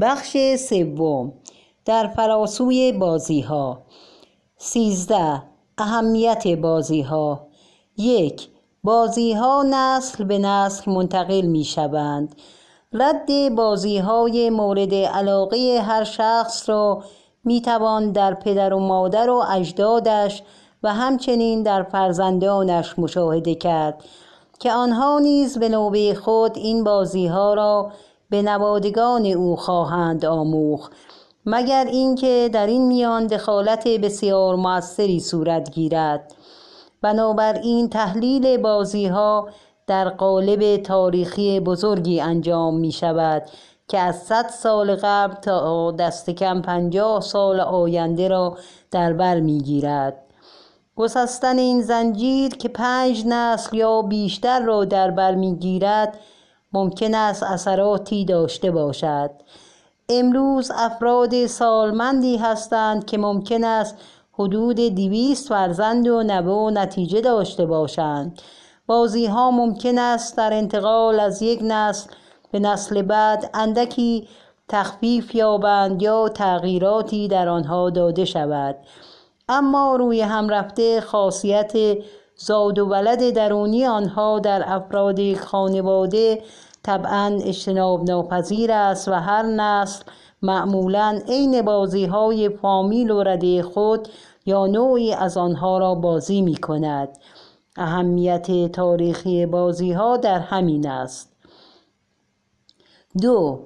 بخش سوم در فراسوی بازی ها سیزده اهمیت بازی ها یک بازی ها نسل به نسل منتقل می شوند رد بازی های مورد علاقه هر شخص را می توان در پدر و مادر و اجدادش و همچنین در فرزندانش مشاهده کرد که آنها نیز به نوبه خود این بازی ها را به نوادگان او خواهند آموخ مگر اینکه در این میان دخالت بسیار موثری صورت گیرد بنابراین تحلیل بازی ها در قالب تاریخی بزرگی انجام می شود که از صد سال قبل تا دست کم پنجاه سال آینده را در بر می گیرد گسستن این زنجیر که پنج نسل یا بیشتر را در بر می گیرد ممکن است اثراتی داشته باشد امروز افراد سالمندی هستند که ممکن است حدود دویست فرزند و نبو نتیجه داشته باشند بازی ها ممکن است در انتقال از یک نسل به نسل بعد اندکی تخفیف یابند یا تغییراتی در آنها داده شود اما روی هم رفته خاصیت زاد و ولد درونی آنها در افراد خانواده طبعا اجتناب ناپذیر است و هر نسل معمولا عین بازی های فامیل و رده خود یا نوعی از آنها را بازی می کند اهمیت تاریخی بازی ها در همین است دو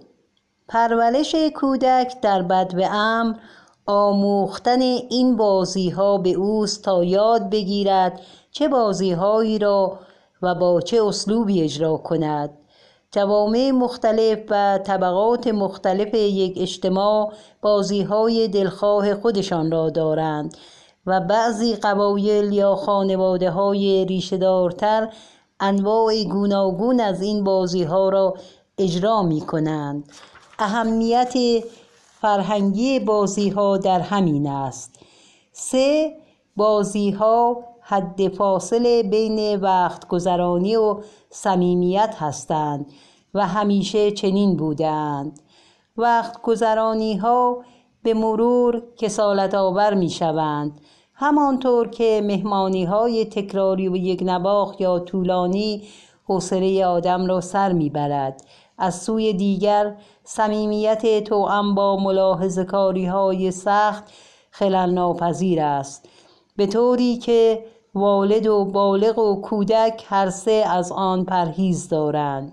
پرورش کودک در بد به امر آموختن این بازی ها به اوست تا یاد بگیرد چه بازی هایی را و با چه اسلوبی اجرا کند جوامع مختلف و طبقات مختلف یک اجتماع بازی های دلخواه خودشان را دارند و بعضی قبایل یا خانواده های ریشدارتر انواع گوناگون از این بازی ها را اجرا می کنند اهمیت فرهنگی بازی ها در همین است سه بازی ها حد فاصل بین وقت گذرانی و صمیمیت هستند و همیشه چنین بودند وقت گذرانی ها به مرور کسالت آور می شوند همانطور که مهمانی های تکراری و یک نباخ یا طولانی حوصله آدم را سر برد از سوی دیگر صمیمیت توأم با ملاحظه کاری های سخت خلل ناپذیر است به طوری که والد و بالغ و کودک هر سه از آن پرهیز دارند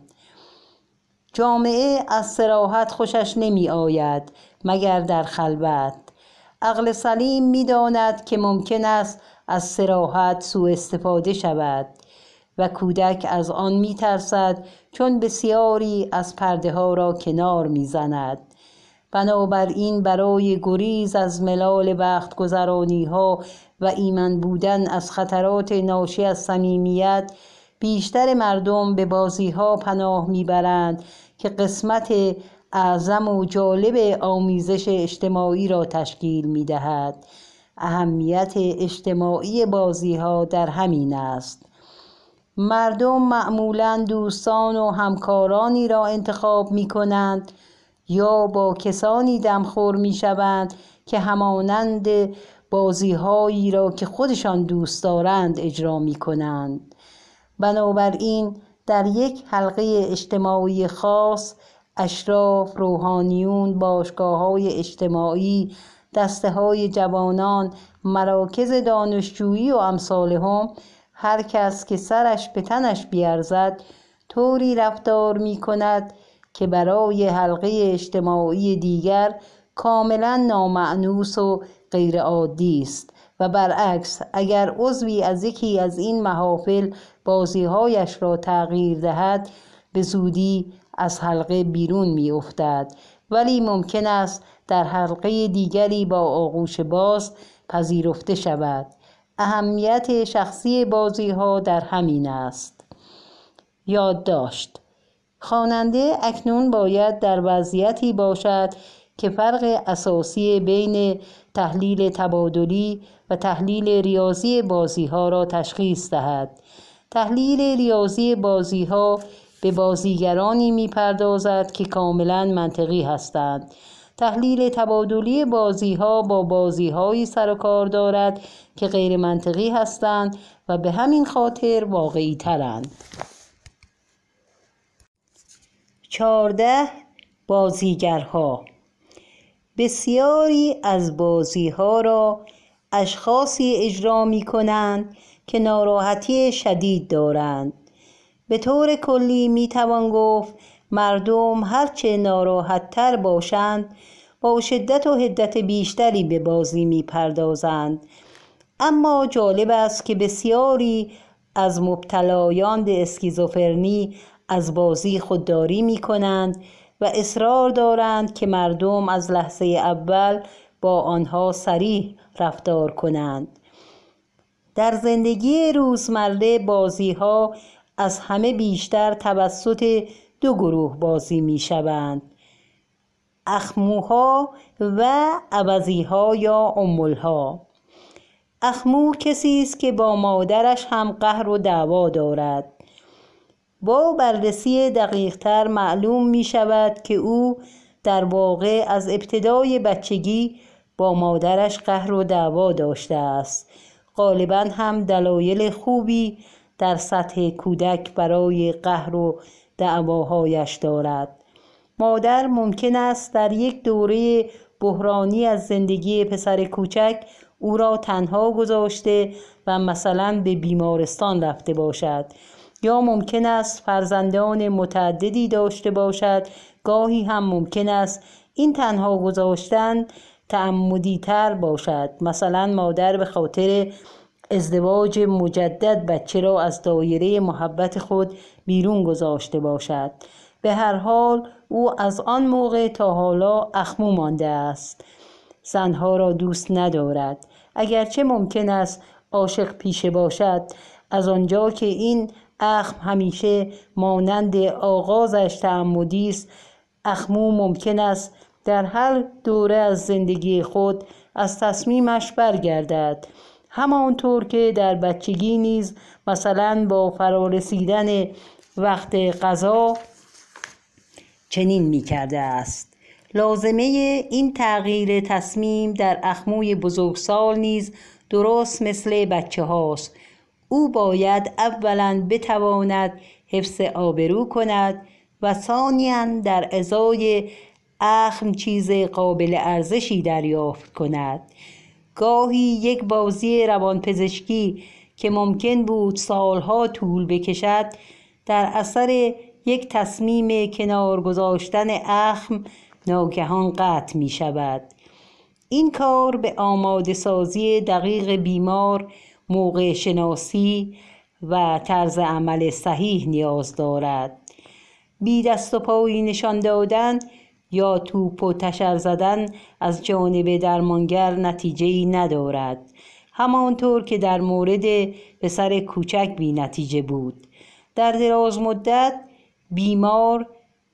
جامعه از سراحت خوشش نمی آید مگر در خلوت عقل سلیم می داند که ممکن است از سراحت سوء استفاده شود و کودک از آن می ترسد چون بسیاری از پرده ها را کنار می زند بنابراین برای گریز از ملال وقت گذرانی ها و ایمن بودن از خطرات ناشی از صمیمیت بیشتر مردم به بازی ها پناه میبرند که قسمت اعظم و جالب آمیزش اجتماعی را تشکیل می دهد. اهمیت اجتماعی بازی ها در همین است. مردم معمولا دوستان و همکارانی را انتخاب می کنند یا با کسانی دمخور می شوند که همانند بازیهایی را که خودشان دوست دارند اجرا می کنند بنابراین در یک حلقه اجتماعی خاص اشراف، روحانیون، باشگاه های اجتماعی، دسته های جوانان، مراکز دانشجویی و امثال هم هر کس که سرش به تنش بیارزد طوری رفتار می کند که برای حلقه اجتماعی دیگر کاملا نامعنوس و غیرعادی است و برعکس اگر عضوی از یکی از این محافل بازیهایش را تغییر دهد به زودی از حلقه بیرون میافتد ولی ممکن است در حلقه دیگری با آغوش باز پذیرفته شود اهمیت شخصی بازی ها در همین است یادداشت خواننده اکنون باید در وضعیتی باشد که فرق اساسی بین تحلیل تبادلی و تحلیل ریاضی بازی ها را تشخیص دهد تحلیل ریاضی بازی ها به بازیگرانی میپردازد که کاملا منطقی هستند تحلیل تبادلی بازی ها با بازی هایی سر و کار دارد که غیر منطقی هستند و به همین خاطر واقعی ترند. چارده بازیگرها بسیاری از بازی را اشخاصی اجرا می کنند که ناراحتی شدید دارند به طور کلی می توان گفت مردم هرچه ناراحت تر باشند با شدت و حدت بیشتری به بازی می پردازند اما جالب است که بسیاری از مبتلایان به اسکیزوفرنی از بازی خودداری می کنند و اصرار دارند که مردم از لحظه اول با آنها سریح رفتار کنند در زندگی روزمره بازی ها از همه بیشتر توسط دو گروه بازی می شوند اخموها و عوضیها یا امولها اخمو کسی است که با مادرش هم قهر و دعوا دارد با بررسی دقیقتر معلوم می شود که او در واقع از ابتدای بچگی با مادرش قهر و دعوا داشته است غالبا هم دلایل خوبی در سطح کودک برای قهر و دعواهایش دارد مادر ممکن است در یک دوره بحرانی از زندگی پسر کوچک او را تنها گذاشته و مثلا به بیمارستان رفته باشد یا ممکن است فرزندان متعددی داشته باشد گاهی هم ممکن است این تنها گذاشتن تعمدی تر باشد مثلا مادر به خاطر ازدواج مجدد بچه را از دایره محبت خود بیرون گذاشته باشد به هر حال او از آن موقع تا حالا اخمو مانده است زنها را دوست ندارد اگرچه ممکن است عاشق پیشه باشد از آنجا که این اخم همیشه مانند آغازش تعمدی است اخمو ممکن است در هر دوره از زندگی خود از تصمیمش برگردد همانطور که در بچگی نیز مثلا با فرارسیدن وقت غذا چنین می کرده است لازمه این تغییر تصمیم در اخموی بزرگسال نیز درست مثل بچه هاست او باید اولا بتواند حفظ آبرو کند و ثانیا در ازای اخم چیز قابل ارزشی دریافت کند گاهی یک بازی روانپزشکی که ممکن بود سالها طول بکشد در اثر یک تصمیم کنار گذاشتن اخم ناگهان قطع می شود این کار به آماده سازی دقیق بیمار موقع شناسی و طرز عمل صحیح نیاز دارد بی دست و پایی نشان دادن یا توپ و تشر زدن از جانب درمانگر نتیجه ای ندارد همانطور که در مورد پسر کوچک بی نتیجه بود در دراز مدت بیمار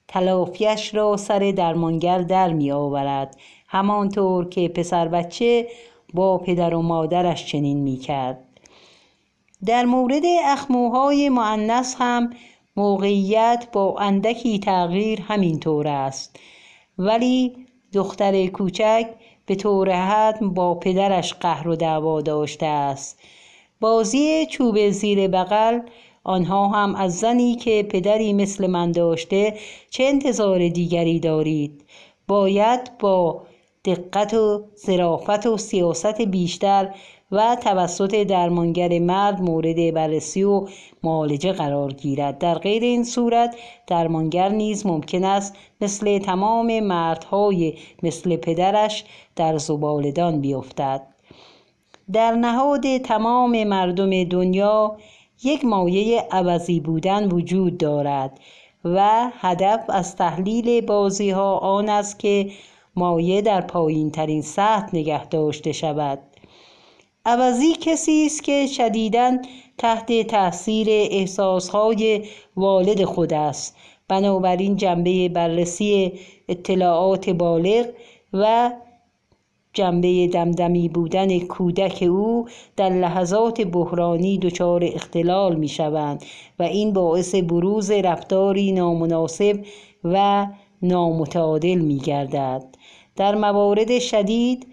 تلافیش را سر درمانگر در می آورد همانطور که پسر بچه با پدر و مادرش چنین می کرد در مورد اخموهای معنس هم موقعیت با اندکی تغییر طور است ولی دختر کوچک به طور حتم با پدرش قهر و دعوا داشته است بازی چوب زیر بغل آنها هم از زنی که پدری مثل من داشته چه انتظار دیگری دارید باید با دقت و ظرافت و سیاست بیشتر و توسط درمانگر مرد مورد بررسی و معالجه قرار گیرد در غیر این صورت درمانگر نیز ممکن است مثل تمام مردهای مثل پدرش در زبالدان بیفتد در نهاد تمام مردم دنیا یک مایه عوضی بودن وجود دارد و هدف از تحلیل بازی ها آن است که مایه در پایین ترین سطح نگه داشته شود عوضی کسی است که شدیدا تحت تاثیر احساسهای والد خود است بنابراین جنبه بررسی اطلاعات بالغ و جنبه دمدمی بودن کودک او در لحظات بحرانی دچار اختلال می شوند و این باعث بروز رفتاری نامناسب و نامتعادل می گردد. در موارد شدید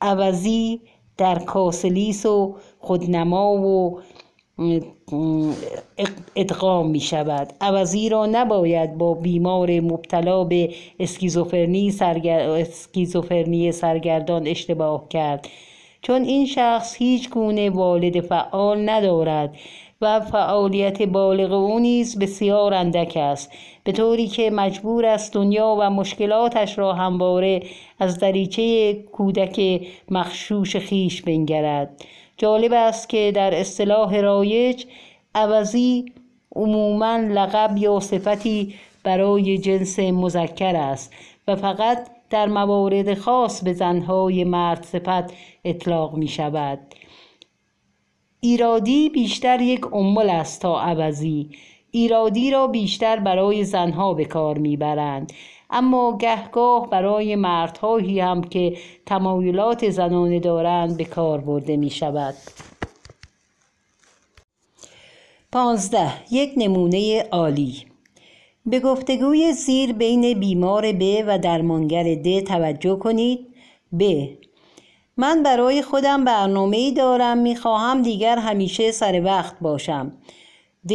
عوضی در کاسلیس و خودنما و ادغام می شود عوضی را نباید با بیمار مبتلا به اسکیزوفرنی, اسکیزوفرنی سرگردان اشتباه کرد چون این شخص هیچ گونه والد فعال ندارد و فعالیت بالغ او نیز بسیار اندک است به طوری که مجبور است دنیا و مشکلاتش را همواره از دریچه کودک مخشوش خیش بنگرد جالب است که در اصطلاح رایج عوضی عموما لقب یا صفتی برای جنس مذکر است و فقط در موارد خاص به زنهای مرد صفت اطلاق می شود ایرادی بیشتر یک امل است تا عوضی ایرادی را بیشتر برای زنها به کار میبرند اما گهگاه برای مردهایی هم که تمایلات زنانه دارند به کار برده می شود. پانزده یک نمونه عالی به گفتگوی زیر بین بیمار ب و درمانگر د توجه کنید ب من برای خودم برنامه ای دارم میخواهم دیگر همیشه سر وقت باشم د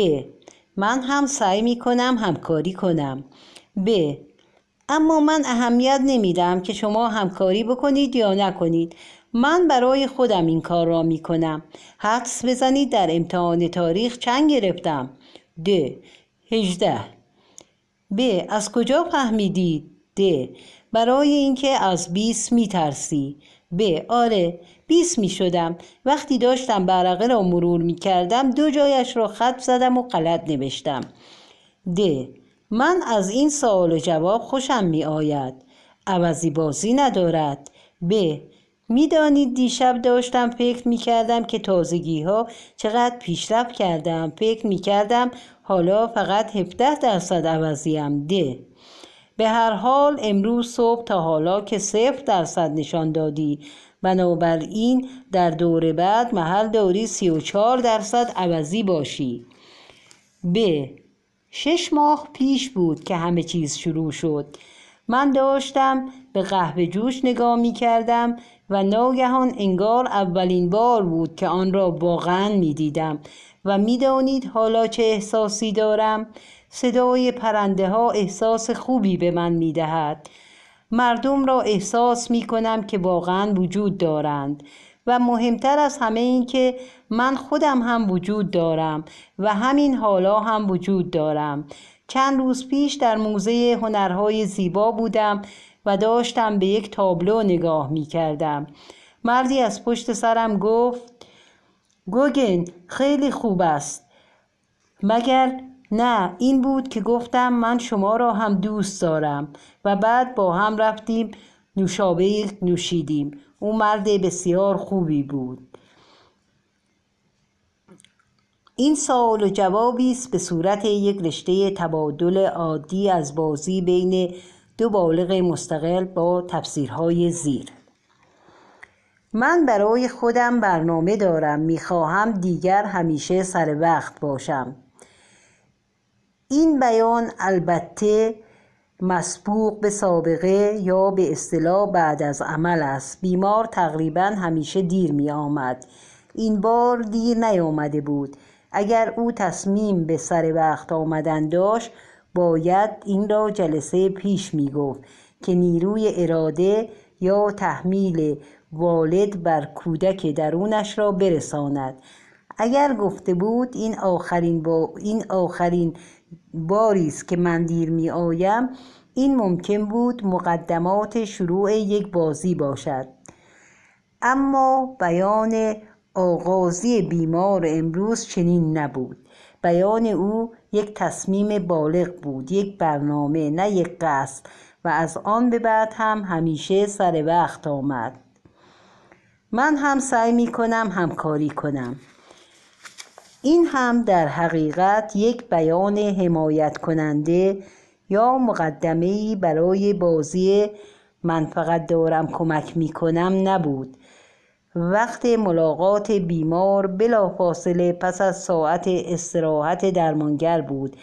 من هم سعی میکنم همکاری کنم ب اما من اهمیت نمیدم که شما همکاری بکنید یا نکنید من برای خودم این کار را می کنم حدس بزنید در امتحان تاریخ چند گرفتم د هجده ب از کجا فهمیدید د برای اینکه از 20 می ب آره 20 می شدم وقتی داشتم برقه را مرور می کردم دو جایش را خط زدم و غلط نوشتم د من از این سوال و جواب خوشم می آید عوضی بازی ندارد ب میدانید دیشب داشتم فکر می کردم که تازگی ها چقدر پیشرفت کردم فکر می کردم حالا فقط 17 درصد هم. د. به هر حال امروز صبح تا حالا که صفر درصد نشان دادی بنابراین در دور بعد محل داری 34 درصد عوضی باشی ب شش ماه پیش بود که همه چیز شروع شد من داشتم به قهوه جوش نگاه می کردم و ناگهان انگار اولین بار بود که آن را واقعا می دیدم و میدانید حالا چه احساسی دارم صدای پرنده ها احساس خوبی به من می دهد. مردم را احساس می کنم که واقعا وجود دارند و مهمتر از همه این که من خودم هم وجود دارم و همین حالا هم وجود دارم چند روز پیش در موزه هنرهای زیبا بودم و داشتم به یک تابلو نگاه می کردم مردی از پشت سرم گفت گوگن خیلی خوب است مگر نه این بود که گفتم من شما را هم دوست دارم و بعد با هم رفتیم نوشابه نوشیدیم او مرد بسیار خوبی بود این سوال و جوابی است به صورت یک رشته تبادل عادی از بازی بین دو بالغ مستقل با تفسیرهای زیر من برای خودم برنامه دارم میخواهم دیگر همیشه سر وقت باشم این بیان البته مسبوق به سابقه یا به اصطلاح بعد از عمل است بیمار تقریبا همیشه دیر می آمد این بار دیر نیامده بود اگر او تصمیم به سر وقت آمدن داشت باید این را جلسه پیش می گفت که نیروی اراده یا تحمیل والد بر کودک درونش را برساند اگر گفته بود این آخرین, با... این آخرین باری که من دیر می آیم این ممکن بود مقدمات شروع یک بازی باشد اما بیان آغازی بیمار امروز چنین نبود بیان او یک تصمیم بالغ بود یک برنامه نه یک قصد و از آن به بعد هم همیشه سر وقت آمد من هم سعی می کنم همکاری کنم این هم در حقیقت یک بیان حمایت کننده یا مقدمه برای بازی من فقط دارم کمک می کنم نبود وقت ملاقات بیمار بلافاصله پس از ساعت استراحت درمانگر بود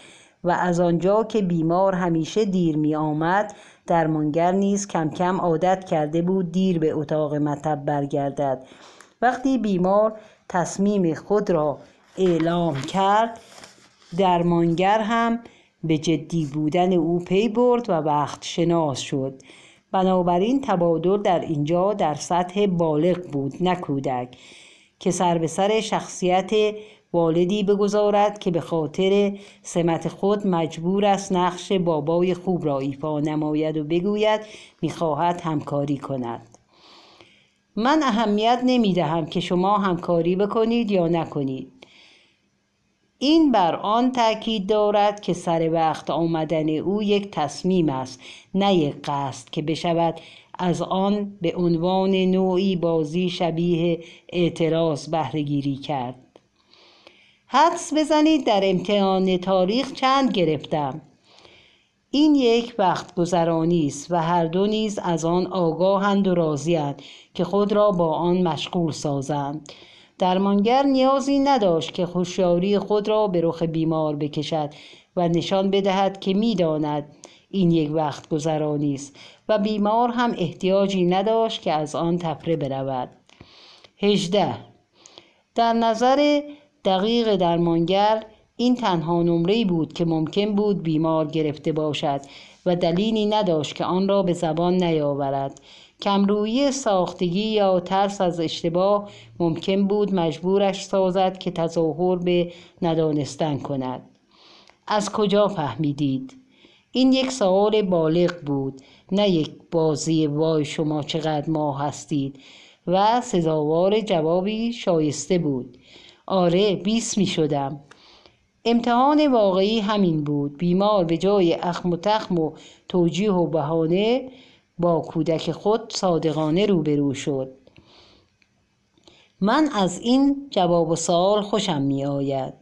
و از آنجا که بیمار همیشه دیر می آمد درمانگر نیز کم کم عادت کرده بود دیر به اتاق مطب برگردد وقتی بیمار تصمیم خود را اعلام کرد درمانگر هم به جدی بودن او پی برد و وقت شناس شد بنابراین تبادل در اینجا در سطح بالغ بود نه کودک که سر به سر شخصیت والدی بگذارد که به خاطر سمت خود مجبور است نقش بابای خوب را ایفا نماید و بگوید میخواهد همکاری کند من اهمیت نمیدهم که شما همکاری بکنید یا نکنید این بر آن تاکید دارد که سر وقت آمدن او یک تصمیم است نه یک قصد که بشود از آن به عنوان نوعی بازی شبیه اعتراض بهرهگیری کرد حدس بزنید در امتحان تاریخ چند گرفتم این یک وقت گذرانی است و هر دو نیز از آن آگاهند و راضیاند که خود را با آن مشغول سازند درمانگر نیازی نداشت که خوشیاری خود را به رخ بیمار بکشد و نشان بدهد که میداند این یک وقت گذرانی است و بیمار هم احتیاجی نداشت که از آن تفره برود 18 در نظر دقیق درمانگر این تنها نمره بود که ممکن بود بیمار گرفته باشد و دلیلی نداشت که آن را به زبان نیاورد کمرویی ساختگی یا ترس از اشتباه ممکن بود مجبورش سازد که تظاهر به ندانستن کند از کجا فهمیدید این یک سوال بالغ بود نه یک بازی وای شما چقدر ما هستید و سزاوار جوابی شایسته بود آره بیس می شدم امتحان واقعی همین بود بیمار به جای اخم و تخم و توجیه و بهانه با کودک خود صادقانه روبرو شد من از این جواب و سوال خوشم می آید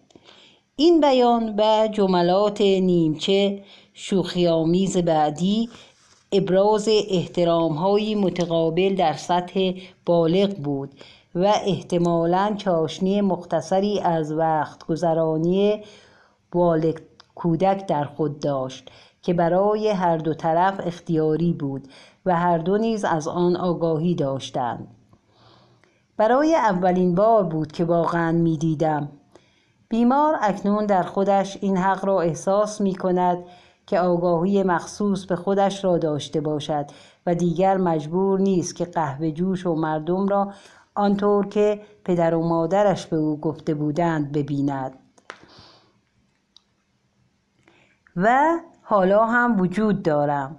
این بیان و جملات نیمچه شوخیامیز بعدی ابراز احترامهایی متقابل در سطح بالغ بود و احتمالا چاشنی مختصری از وقت گذرانی والد کودک در خود داشت که برای هر دو طرف اختیاری بود و هر دو نیز از آن آگاهی داشتند برای اولین بار بود که واقعا می دیدم. بیمار اکنون در خودش این حق را احساس می کند که آگاهی مخصوص به خودش را داشته باشد و دیگر مجبور نیست که قهوه جوش و مردم را آنطور که پدر و مادرش به او گفته بودند ببیند و حالا هم وجود دارم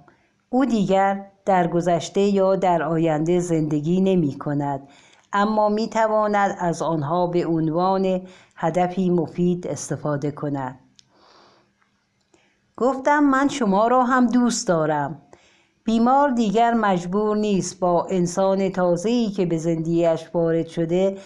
او دیگر در گذشته یا در آینده زندگی نمی کند اما می تواند از آنها به عنوان هدفی مفید استفاده کند گفتم من شما را هم دوست دارم بیمار دیگر مجبور نیست با انسان تازه‌ای که به زندگیش وارد شده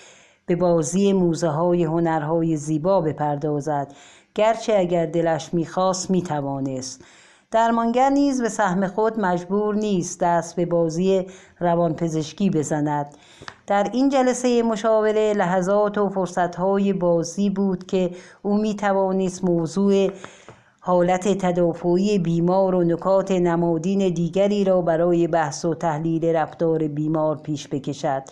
به بازی موزه های هنرهای زیبا بپردازد گرچه اگر دلش میخواست میتوانست درمانگر نیز به سهم خود مجبور نیست دست به بازی روانپزشکی بزند در این جلسه مشاوره لحظات و فرصتهای بازی بود که او میتوانست موضوع حالت تدافعی بیمار و نکات نمادین دیگری را برای بحث و تحلیل رفتار بیمار پیش بکشد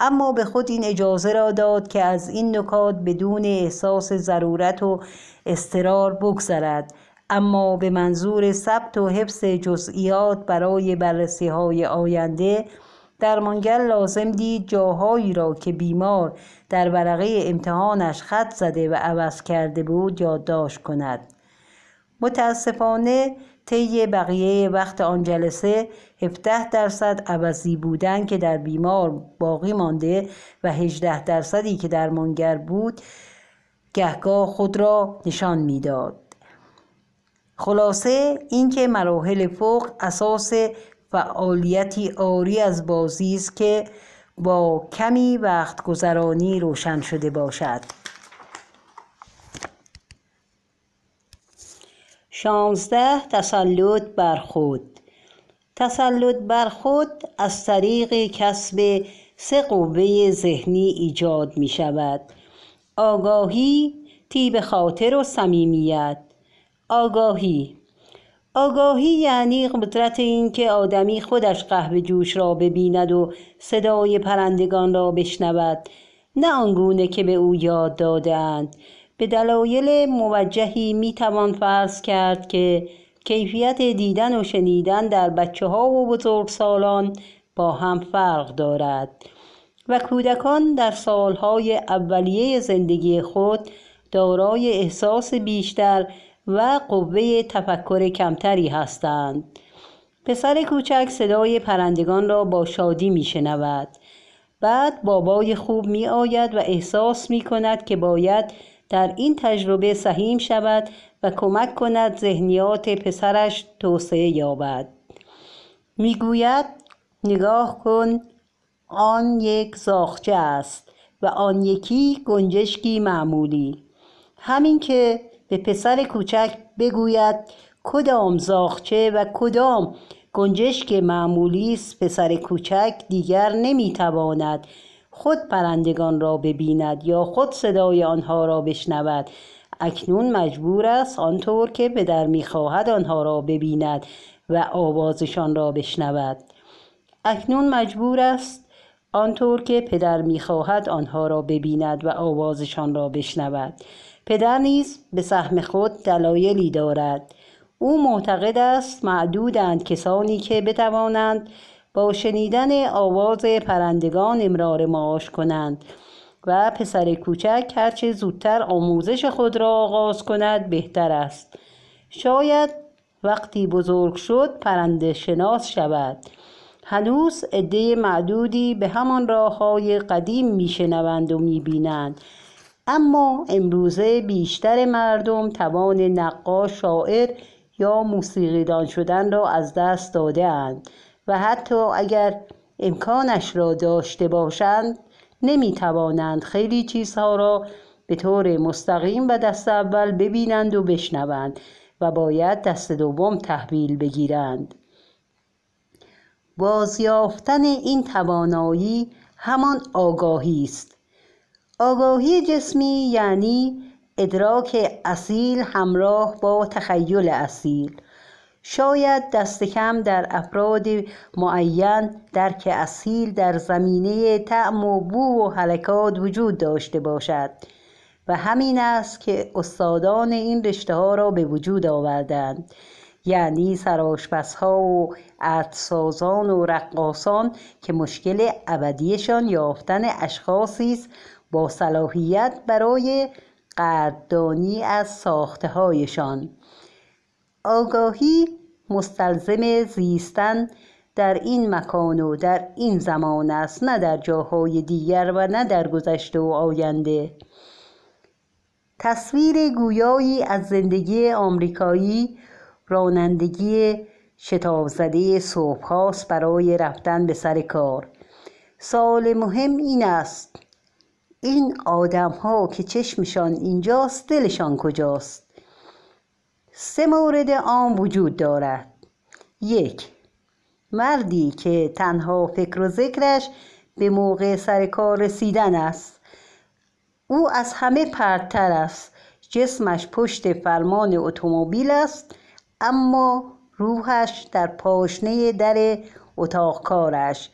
اما به خود این اجازه را داد که از این نکات بدون احساس ضرورت و استرار بگذرد اما به منظور ثبت و حفظ جزئیات برای بررسی های آینده درمانگر لازم دید جاهایی را که بیمار در ورقه امتحانش خط زده و عوض کرده بود یادداشت کند متاسفانه طی بقیه وقت آن جلسه 17 درصد عوضی بودن که در بیمار باقی مانده و 18 درصدی که درمانگر بود گهگاه خود را نشان میداد خلاصه اینکه مراحل فوق اساس فعالیتی آری از بازی است که با کمی وقت گذرانی روشن شده باشد شانزده تسلط بر خود تسلط بر خود از طریق کسب سه قوه ذهنی ایجاد می شود آگاهی تیب خاطر و صمیمیت آگاهی آگاهی یعنی قدرت اینکه آدمی خودش قهوه جوش را ببیند و صدای پرندگان را بشنود نه آنگونه که به او یاد دادهاند به دلایل موجهی می توان فرض کرد که کیفیت دیدن و شنیدن در بچه ها و بزرگسالان با هم فرق دارد و کودکان در سالهای اولیه زندگی خود دارای احساس بیشتر و قوه تفکر کمتری هستند پسر کوچک صدای پرندگان را با شادی می شنود. بعد بابای خوب می آید و احساس می کند که باید در این تجربه سهیم شود و کمک کند ذهنیات پسرش توسعه یابد میگوید نگاه کن آن یک زاخچه است و آن یکی گنجشکی معمولی همین که به پسر کوچک بگوید کدام زاخچه و کدام گنجشک معمولی است پسر کوچک دیگر نمیتواند خود پرندگان را ببیند یا خود صدای آنها را بشنود اکنون مجبور است آنطور که پدر میخواهد آنها را ببیند و آوازشان را بشنود اکنون مجبور است آنطور که پدر میخواهد آنها را ببیند و آوازشان را بشنود پدر نیز به سهم خود دلایلی دارد او معتقد است معدودند کسانی که بتوانند با شنیدن آواز پرندگان امرار معاش کنند و پسر کوچک هرچه زودتر آموزش خود را آغاز کند بهتر است شاید وقتی بزرگ شد پرنده شناس شود هنوز عده معدودی به همان راه های قدیم میشنوند و میبینند اما امروزه بیشتر مردم توان نقاش شاعر یا موسیقیدان شدن را از دست دادهاند و حتی اگر امکانش را داشته باشند نمی توانند خیلی چیزها را به طور مستقیم و دست اول ببینند و بشنوند و باید دست دوم تحویل بگیرند بازیافتن این توانایی همان آگاهی است آگاهی جسمی یعنی ادراک اصیل همراه با تخیل اصیل شاید دست کم در افراد معین درک اصیل در زمینه طعم و بو و حلکات وجود داشته باشد و همین است که استادان این رشته ها را به وجود آوردند یعنی ها و عدسازان و رقاصان که مشکل ابدیشان یافتن اشخاصی است با صلاحیت برای قدردانی از ساخته هایشان آگاهی مستلزم زیستن در این مکان و در این زمان است نه در جاهای دیگر و نه در گذشته و آینده تصویر گویایی از زندگی آمریکایی رانندگی شتاب زده برای رفتن به سر کار سال مهم این است این آدم ها که چشمشان اینجاست دلشان کجاست سه مورد آن وجود دارد یک مردی که تنها فکر و ذکرش به موقع سر کار رسیدن است او از همه پرتر است جسمش پشت فرمان اتومبیل است اما روحش در پاشنه در اتاق کارش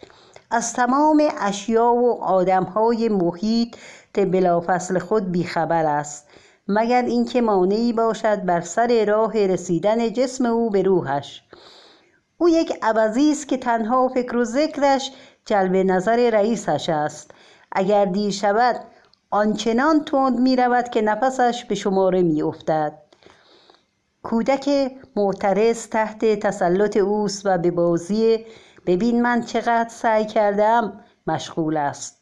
از تمام اشیا و آدمهای محیط بلافصل خود بیخبر است مگر اینکه مانعی باشد بر سر راه رسیدن جسم او به روحش او یک عوضی است که تنها فکر و ذکرش جلب نظر رئیسش است اگر دیر شود آنچنان تند می رود که نفسش به شماره می افتد. کودک معترض تحت تسلط اوست و به بازی ببین من چقدر سعی کردم مشغول است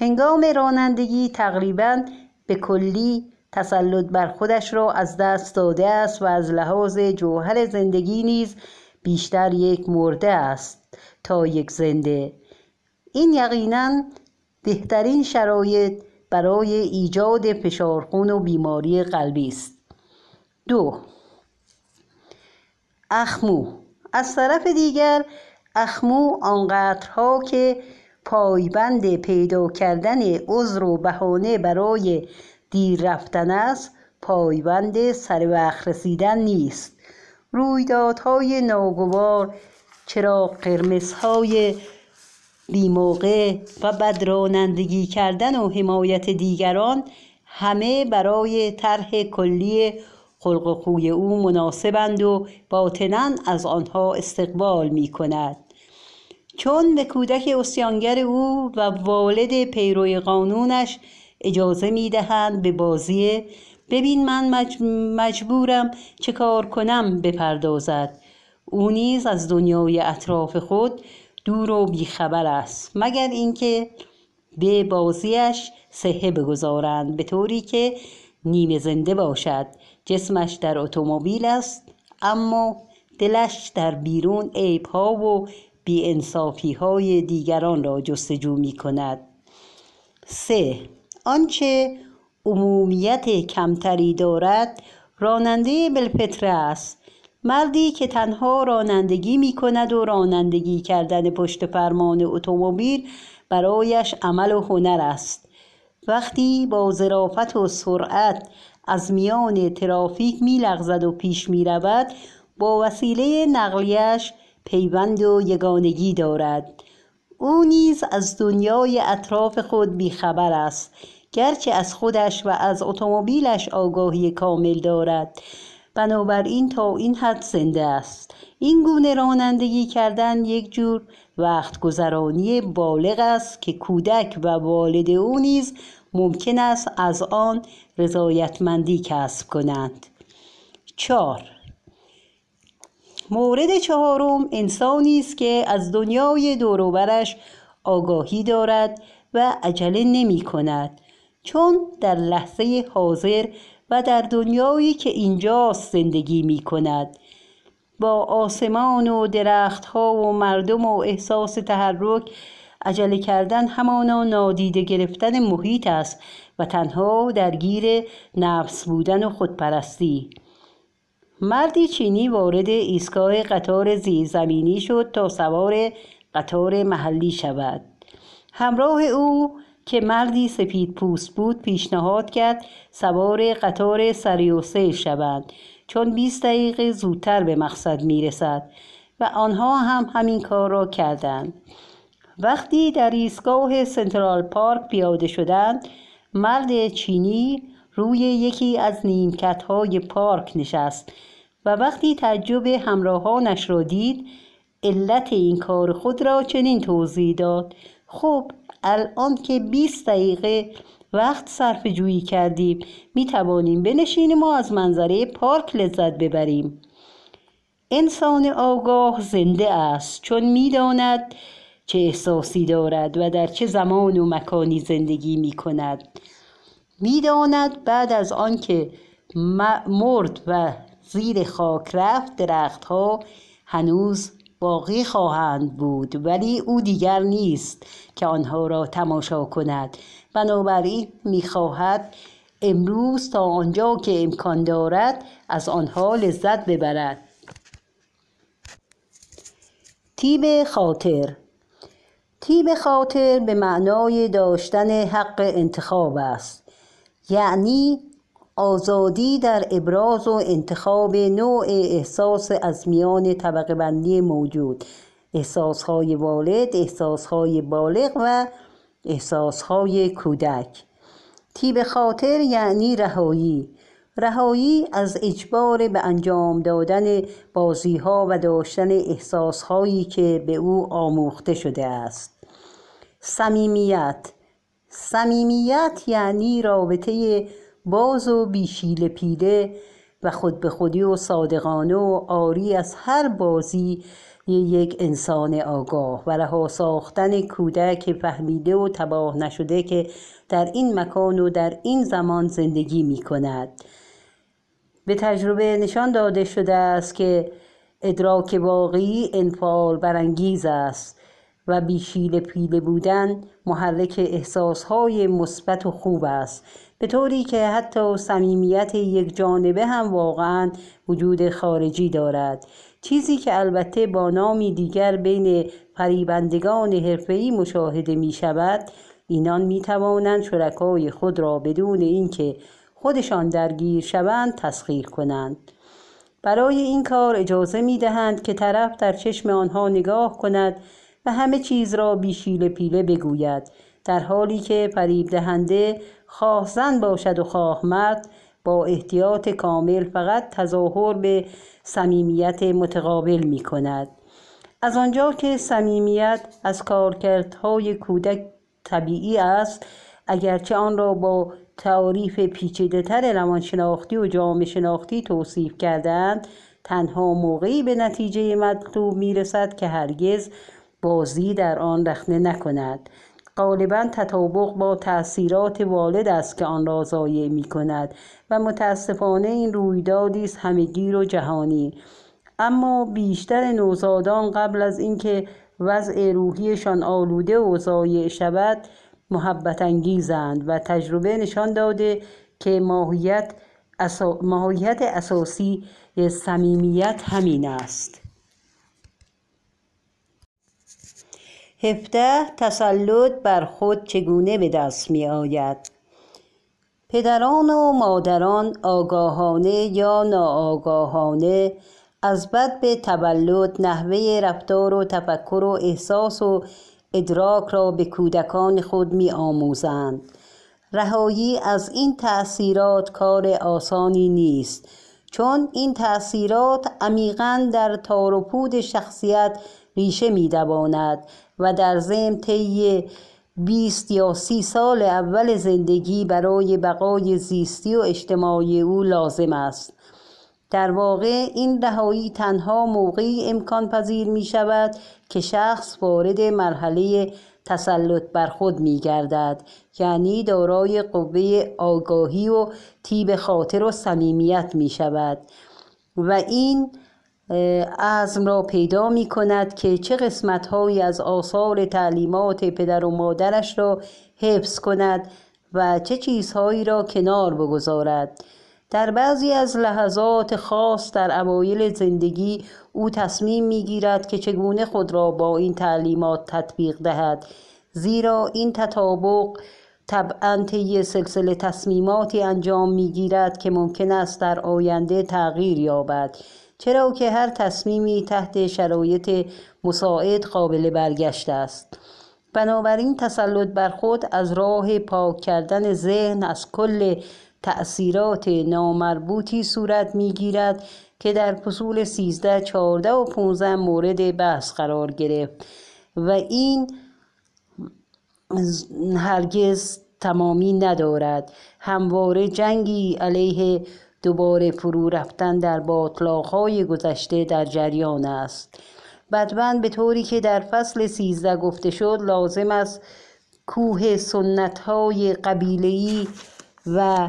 هنگام رانندگی تقریبا به کلی تسلط بر خودش را از دست داده است و از لحاظ جوهر زندگی نیز بیشتر یک مرده است تا یک زنده این یقینا بهترین شرایط برای ایجاد فشارخون و بیماری قلبی است دو اخمو از طرف دیگر اخمو آنقدرها که پایبند پیدا کردن عذر و بهانه برای دیر رفتن است پایبند سر وقت رسیدن نیست رویدادهای ناگوار چراغ قرمزهای بیموقع و بدرانندگی کردن و حمایت دیگران همه برای طرح کلی خلق خوی او مناسبند و باطنا از آنها استقبال می کند چون به کودک اسیانگر او و والد پیروی قانونش اجازه میدهند به بازی ببین من مجبورم چه کار کنم بپردازد او نیز از دنیای اطراف خود دور و بیخبر است مگر اینکه به بازیش صحه بگذارند به طوری که نیمه زنده باشد جسمش در اتومبیل است اما دلش در بیرون عیب ها و بی های دیگران را جستجو می کند سه آنچه عمومیت کمتری دارد راننده بلپتر است مردی که تنها رانندگی می کند و رانندگی کردن پشت فرمان اتومبیل برایش عمل و هنر است وقتی با ظرافت و سرعت از میان ترافیک می لغزد و پیش می رود با وسیله نقلیش پیوند و یگانگی دارد او نیز از دنیای اطراف خود بیخبر است گرچه از خودش و از اتومبیلش آگاهی کامل دارد بنابراین تا این حد زنده است این گونه رانندگی کردن یک جور وقت گذرانی بالغ است که کودک و والد او نیز ممکن است از آن رضایتمندی کسب کنند 4 مورد چهارم انسانی است که از دنیای دوروبرش آگاهی دارد و عجله نمی کند چون در لحظه حاضر و در دنیایی که اینجاست زندگی می کند با آسمان و درختها و مردم و احساس تحرک عجله کردن همانا نادیده گرفتن محیط است و تنها درگیر نفس بودن و خودپرستی مردی چینی وارد ایستگاه قطار زیرزمینی شد تا سوار قطار محلی شود همراه او که مردی سپید پوست بود پیشنهاد کرد سوار قطار سریوسه شود چون 20 دقیقه زودتر به مقصد می رسد و آنها هم همین کار را کردند وقتی در ایستگاه سنترال پارک پیاده شدند مرد چینی روی یکی از نیمکت های پارک نشست و وقتی تعجب همراهانش را دید علت این کار خود را چنین توضیح داد خب الان که 20 دقیقه وقت صرف جویی کردیم می توانیم بنشینیم و از منظره پارک لذت ببریم انسان آگاه زنده است چون میداند چه احساسی دارد و در چه زمان و مکانی زندگی می کند میداند بعد از آنکه مرد و زیر خاک رفت درختها هنوز باقی خواهند بود ولی او دیگر نیست که آنها را تماشا کند بنابراین خواهد امروز تا آنجا که امکان دارد از آنها لذت ببرد تیب خاطر تیب خاطر به معنای داشتن حق انتخاب است یعنی آزادی در ابراز و انتخاب نوع احساس از میان طبق بندی موجود احساسهای والد، احساسهای بالغ و احساسهای کودک تیب خاطر یعنی رهایی رهایی از اجبار به انجام دادن بازیها و داشتن احساسهایی که به او آموخته شده است صمیمیت صمیمیت یعنی رابطه باز و بیشیل پیله و خود به خودی و صادقانه و آری از هر بازی یک انسان آگاه و رها ساختن کودک فهمیده و تباه نشده که در این مکان و در این زمان زندگی می کند به تجربه نشان داده شده است که ادراک واقعی انفعال برانگیز است و بیشیل پیله بودن محرک احساسهای مثبت و خوب است به طوری که حتی صمیمیت یک جانبه هم واقعا وجود خارجی دارد چیزی که البته با نامی دیگر بین فریبندگان حرفه‌ای مشاهده می شود اینان می توانند شرکای خود را بدون اینکه خودشان درگیر شوند تسخیر کنند برای این کار اجازه می دهند که طرف در چشم آنها نگاه کند و همه چیز را بیشیل پیله بگوید در حالی که فریب دهنده خواه باشد و خواه مرد با احتیاط کامل فقط تظاهر به صمیمیت متقابل می کند از آنجا که صمیمیت از کارکردهای کودک طبیعی است اگرچه آن را با تعاریف پیچیدهتر روانشناختی و جامع شناختی توصیف کردند تنها موقعی به نتیجه مطلوب میرسد که هرگز بازی در آن رخنه نکند غالبا تطابق با تأثیرات والد است که آن را ضایع می کند و متاسفانه این رویدادی است همگیر و جهانی اما بیشتر نوزادان قبل از اینکه وضع روحیشان آلوده و ضایع شود محبت انگیزند و تجربه نشان داده که ماهیت, اسا... ماهیت اساسی صمیمیت همین است هفته تسلط بر خود چگونه به دست می آید پدران و مادران آگاهانه یا ناآگاهانه از بد به تولد نحوه رفتار و تفکر و احساس و ادراک را به کودکان خود می آموزند رهایی از این تأثیرات کار آسانی نیست چون این تأثیرات عمیقا در تار و پود شخصیت ریشه می دواند و در ضمن طی 20 یا سی سال اول زندگی برای بقای زیستی و اجتماعی او لازم است در واقع این رهایی تنها موقعی امکان پذیر می شود که شخص وارد مرحله تسلط بر خود می گردد یعنی دارای قوه آگاهی و تیب خاطر و صمیمیت می شود و این عزم را پیدا می کند که چه قسمت از آثار تعلیمات پدر و مادرش را حفظ کند و چه چیزهایی را کنار بگذارد در بعضی از لحظات خاص در اوایل زندگی او تصمیم میگیرد که چگونه خود را با این تعلیمات تطبیق دهد زیرا این تطابق طبعا طی سلسله تصمیماتی انجام گیرد که ممکن است در آینده تغییر یابد چرا که هر تصمیمی تحت شرایط مساعد قابل برگشت است بنابراین تسلط بر خود از راه پاک کردن ذهن از کل تأثیرات نامربوطی صورت میگیرد که در فصول 13 14 و 15 مورد بحث قرار گرفت و این هرگز تمامی ندارد همواره جنگی علیه دوباره فرو رفتن در باطلاقهای گذشته در جریان است بدبند به طوری که در فصل سیزده گفته شد لازم است کوه سنت های و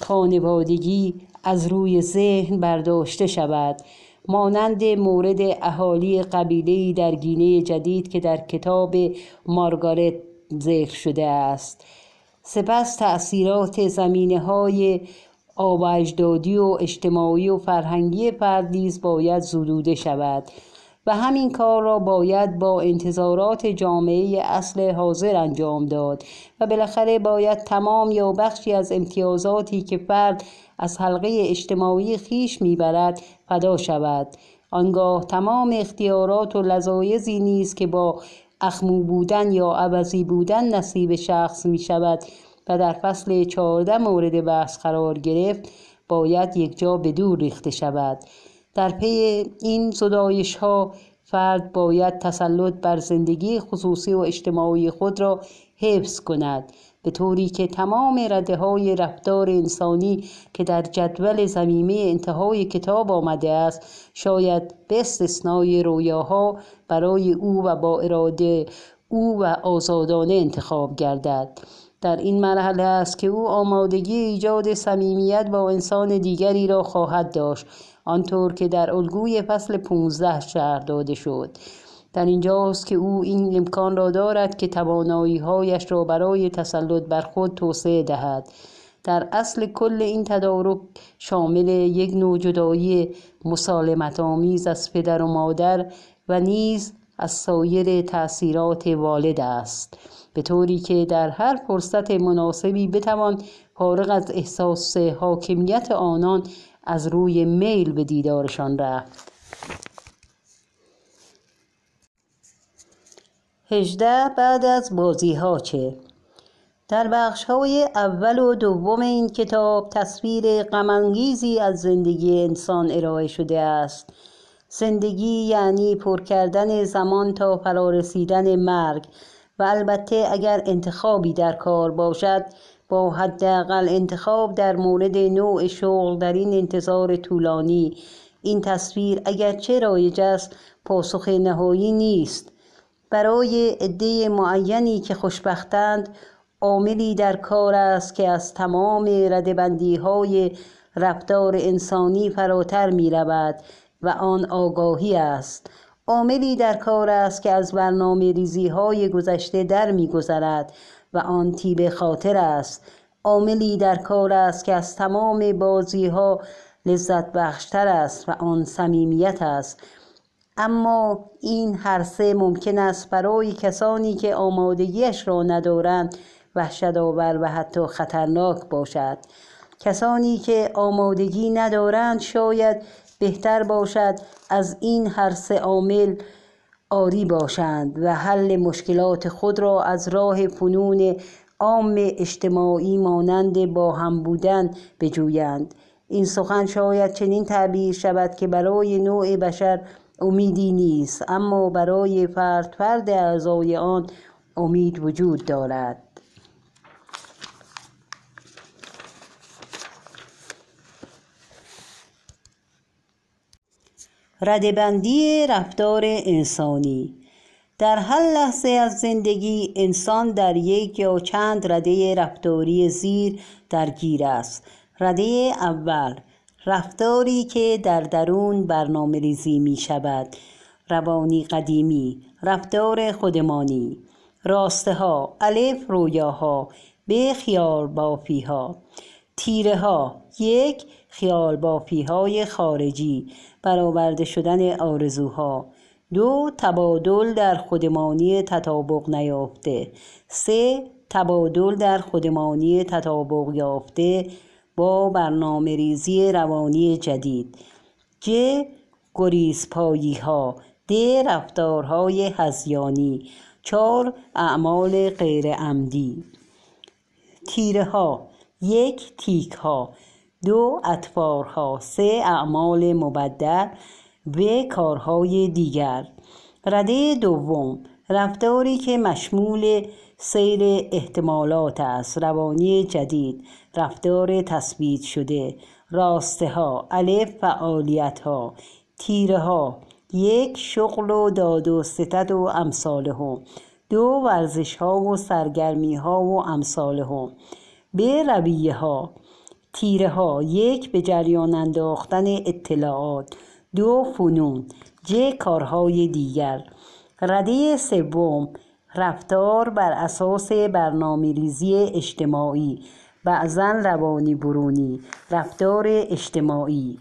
خانوادگی از روی ذهن برداشته شود مانند مورد اهالی قبیله در گینه جدید که در کتاب مارگارت ذکر شده است سپس تأثیرات زمینه های آب اجدادی و اجتماعی و فرهنگی فرد باید زدوده شود و همین کار را باید با انتظارات جامعه اصل حاضر انجام داد و بالاخره باید تمام یا بخشی از امتیازاتی که فرد از حلقه اجتماعی خیش میبرد فدا شود آنگاه تمام اختیارات و لذایزی نیست که با اخمو بودن یا عوضی بودن نصیب شخص می شود و در فصل چهارده مورد بحث قرار گرفت باید جا به دور ریخته شود در پی این زدایش ها فرد باید تسلط بر زندگی خصوصی و اجتماعی خود را حفظ کند به طوری که تمام رده های رفتار انسانی که در جدول زمیمه انتهای کتاب آمده است شاید به استثنای رویاها برای او و با اراده او و آزادانه انتخاب گردد در این مرحله است که او آمادگی ایجاد صمیمیت با انسان دیگری را خواهد داشت آنطور که در الگوی فصل 15 شهر داده شد در اینجاست که او این امکان را دارد که توانایی هایش را برای تسلط بر خود توسعه دهد در اصل کل این تدارک شامل یک نوع جدایی مسالمت آمیز از پدر و مادر و نیز از سایر تأثیرات والد است به طوری که در هر فرصت مناسبی بتوان فارغ از احساس حاکمیت آنان از روی میل به دیدارشان رفت هجده بعد از بازی ها چه در بخش های اول و دوم این کتاب تصویر غمانگیزی از زندگی انسان ارائه شده است زندگی یعنی پر کردن زمان تا رسیدن مرگ و البته اگر انتخابی در کار باشد با حداقل انتخاب در مورد نوع شغل در این انتظار طولانی این تصویر اگرچه رایج است پاسخ نهایی نیست برای عده معینی که خوشبختند عاملی در کار است که از تمام ردبندی های رفتار انسانی فراتر می رود و آن آگاهی است عاملی در کار است که از برنامه ریزی های گذشته در میگذرد و آن تیب خاطر است عاملی در کار است که از تمام بازی ها لذت بخشتر است و آن صمیمیت است اما این هر سه ممکن است برای کسانی که آمادگیش را ندارند وحشت آور و حتی خطرناک باشد کسانی که آمادگی ندارند شاید بهتر باشد از این هر سه عامل آری باشند و حل مشکلات خود را از راه فنون عام اجتماعی مانند با هم بودن بجویند این سخن شاید چنین تعبیر شود که برای نوع بشر امیدی نیست اما برای فرد فرد اعضای آن امید وجود دارد بندی رفتار انسانی در هر لحظه از زندگی انسان در یک یا چند رده رفتاری زیر درگیر است رده اول رفتاری که در درون برنامه ریزی می شود روانی قدیمی رفتار خودمانی راسته ها الف رویاها به خیال بافی ها تیره ها یک خیال بافی های خارجی برآورده شدن آرزوها دو تبادل در خودمانی تطابق نیافته سه تبادل در خودمانی تطابق یافته با برنامه ریزی روانی جدید ج گریزپایی ها د رفتارهای هزیانی چار اعمال غیر عمدی تیره ها یک تیک ها دو اطفارها سه اعمال مبدل و کارهای دیگر رده دوم رفتاری که مشمول سیر احتمالات است روانی جدید رفتار تثبیت شده راسته ها الف فعالیت ها تیره ها یک شغل و داد و ستد و امثال هم دو ورزش ها و سرگرمی ها و امثال هم به رویه ها تیره ها یک به جریان انداختن اطلاعات دو فنون ج کارهای دیگر رده سوم رفتار بر اساس برنامه ریزی اجتماعی بعضا روانی برونی رفتار اجتماعی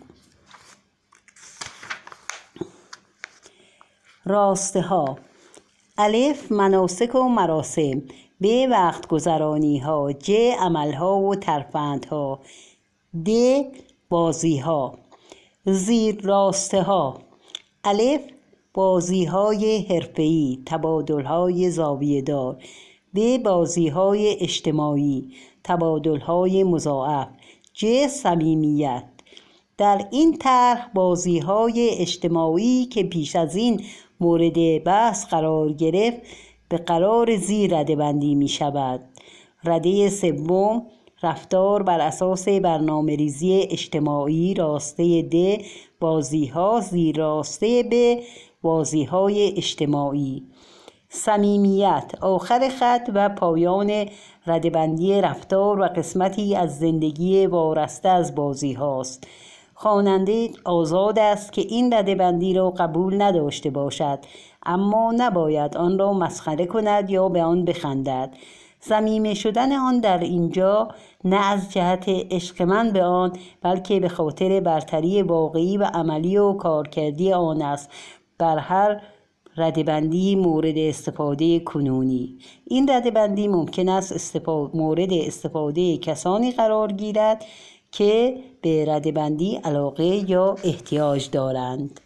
راسته ها الف مناسک و مراسم به وقت گذرانی ها ج عمل ها و ترفند ها د بازی ها زیر راسته ها الف بازی های ای، تبادل های زاویه دار به بازی های اجتماعی تبادل های مضاعف ج صمیمیت در این طرح بازی های اجتماعی که پیش از این مورد بحث قرار گرفت به قرار زیر رده بندی می شود رده سوم رفتار بر اساس برنامه ریزی اجتماعی راسته د بازی ها زیر راسته به بازی های اجتماعی صمیمیت آخر خط و پایان ردبندی رفتار و قسمتی از زندگی وارسته از بازی هاست خواننده آزاد است که این ردبندی را قبول نداشته باشد اما نباید آن را مسخره کند یا به آن بخندد صمیمه شدن آن در اینجا نه از جهت عشق من به آن بلکه به خاطر برتری واقعی و عملی و کارکردی آن است بر هر ردبندی مورد استفاده کنونی این ردبندی ممکن است مورد استفاده کسانی قرار گیرد که به ردبندی علاقه یا احتیاج دارند